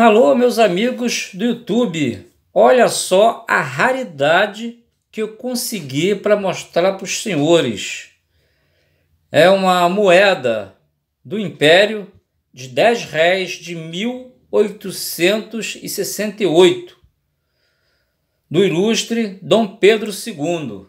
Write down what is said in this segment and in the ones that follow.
Alô, meus amigos do YouTube. Olha só a raridade que eu consegui para mostrar para os senhores. É uma moeda do Império de 10 réis de 1868, do ilustre Dom Pedro II.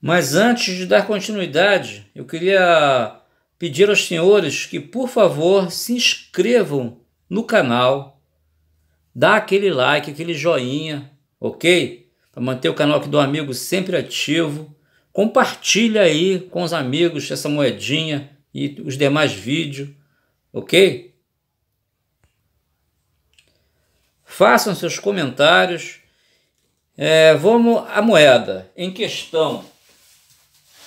Mas antes de dar continuidade, eu queria pedir aos senhores que, por favor, se inscrevam no canal, dá aquele like, aquele joinha, ok? Para manter o canal aqui do amigo sempre ativo. Compartilha aí com os amigos essa moedinha e os demais vídeos, ok? Façam seus comentários. É, vamos à moeda em questão.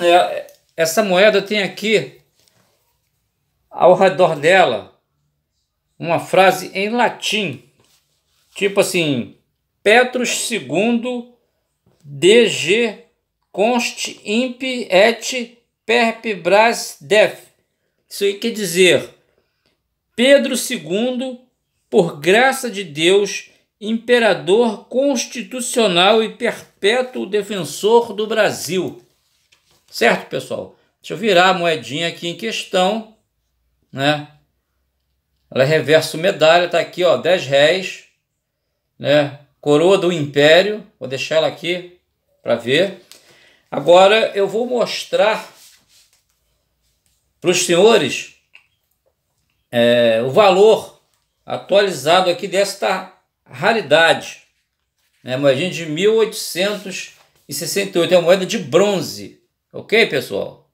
É, essa moeda tem aqui ao redor dela uma frase em latim, tipo assim: Petrus II DG const imp et perp bras def. Isso aí quer dizer: Pedro II, por graça de Deus, imperador constitucional e perpétuo defensor do Brasil. Certo, pessoal? Deixa eu virar a moedinha aqui em questão né? Ela é reverso medalha, tá aqui, ó, 10 réis, né? Coroa do Império, vou deixar ela aqui para ver. Agora eu vou mostrar para os senhores é, o valor atualizado aqui desta raridade, né? Moedinha de 1868, é uma moeda de bronze, ok, pessoal?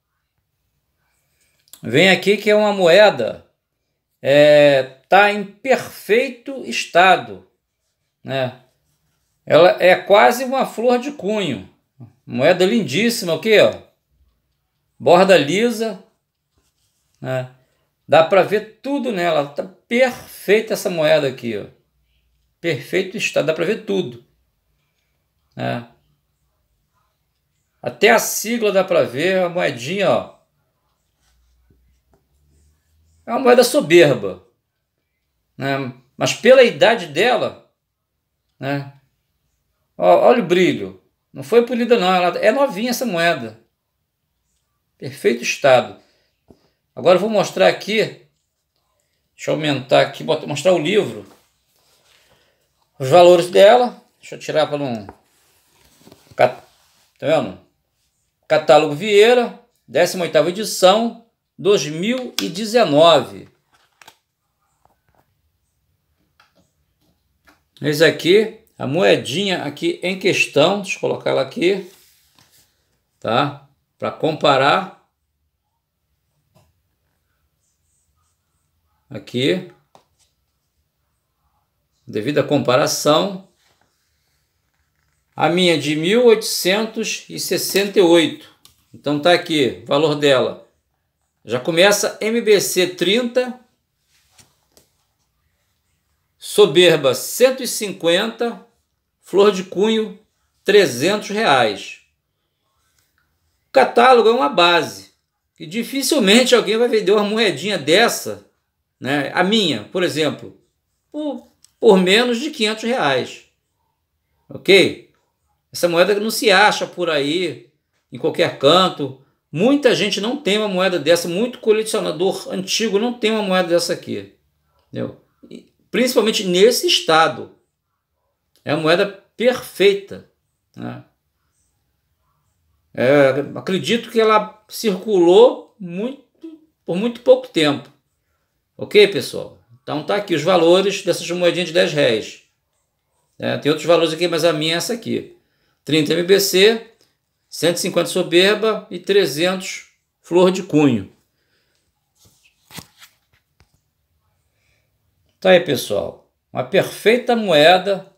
Vem aqui que é uma moeda, é tá em perfeito estado, né? Ela é quase uma flor de cunho, moeda lindíssima, o que ó? Borda lisa, né? Dá para ver tudo nela, tá perfeita essa moeda aqui, ó. Perfeito estado, dá para ver tudo, né? Até a sigla dá para ver, a moedinha, ó é uma moeda soberba. Né? Mas pela idade dela, né? olha o brilho. Não foi polida, não. Ela é novinha essa moeda. Perfeito estado. Agora eu vou mostrar aqui. Deixa eu aumentar aqui, mostrar o livro. Os valores dela. Deixa eu tirar para não. Tá vendo? Catálogo Vieira, 18 edição, 2019. Eis aqui a moedinha aqui em questão, deixa eu colocar ela aqui, tá? Para comparar. Aqui. Devido à comparação. A minha de 1868. Então tá aqui, valor dela já começa MBC 30, Soberba 150, Flor de Cunho 300 reais. O catálogo é uma base e dificilmente alguém vai vender uma moedinha dessa, né? A minha, por exemplo, por, por menos de 500 reais, ok? Essa moeda não se acha por aí em qualquer canto. Muita gente não tem uma moeda dessa, muito colecionador antigo não tem uma moeda dessa aqui. Entendeu? Principalmente nesse estado. É a moeda perfeita. Né? É, acredito que ela circulou muito, por muito pouco tempo. Ok, pessoal? Então tá aqui os valores dessas moedinhas de 10 réis. É, tem outros valores aqui, mas a minha é essa aqui. 30 MBC, 150 soberba e 300 flor de cunho. Tá aí, pessoal. Uma perfeita moeda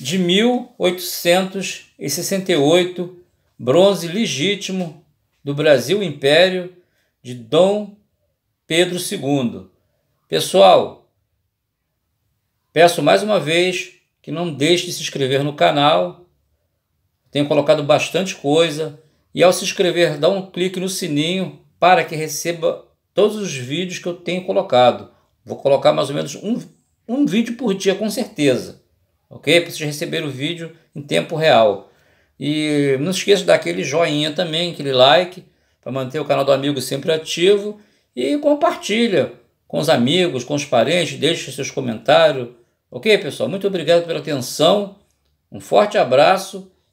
de 1868, bronze legítimo do Brasil Império de Dom Pedro II. Pessoal, peço mais uma vez que não deixe de se inscrever no canal tenho colocado bastante coisa e ao se inscrever, dá um clique no sininho para que receba todos os vídeos que eu tenho colocado. Vou colocar mais ou menos um, um vídeo por dia, com certeza. Ok? Para vocês receberem o vídeo em tempo real. E não esqueça de dar aquele joinha também, aquele like, para manter o canal do amigo sempre ativo. E compartilha com os amigos, com os parentes, deixe seus comentários. Ok, pessoal? Muito obrigado pela atenção. Um forte abraço